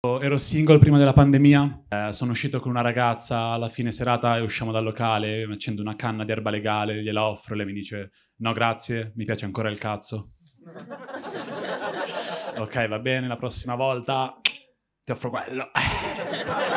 Ero single prima della pandemia, eh, sono uscito con una ragazza alla fine serata e usciamo dal locale, mi accendo una canna di erba legale, gliela offro, lei mi dice no grazie, mi piace ancora il cazzo. ok, va bene, la prossima volta ti offro quello.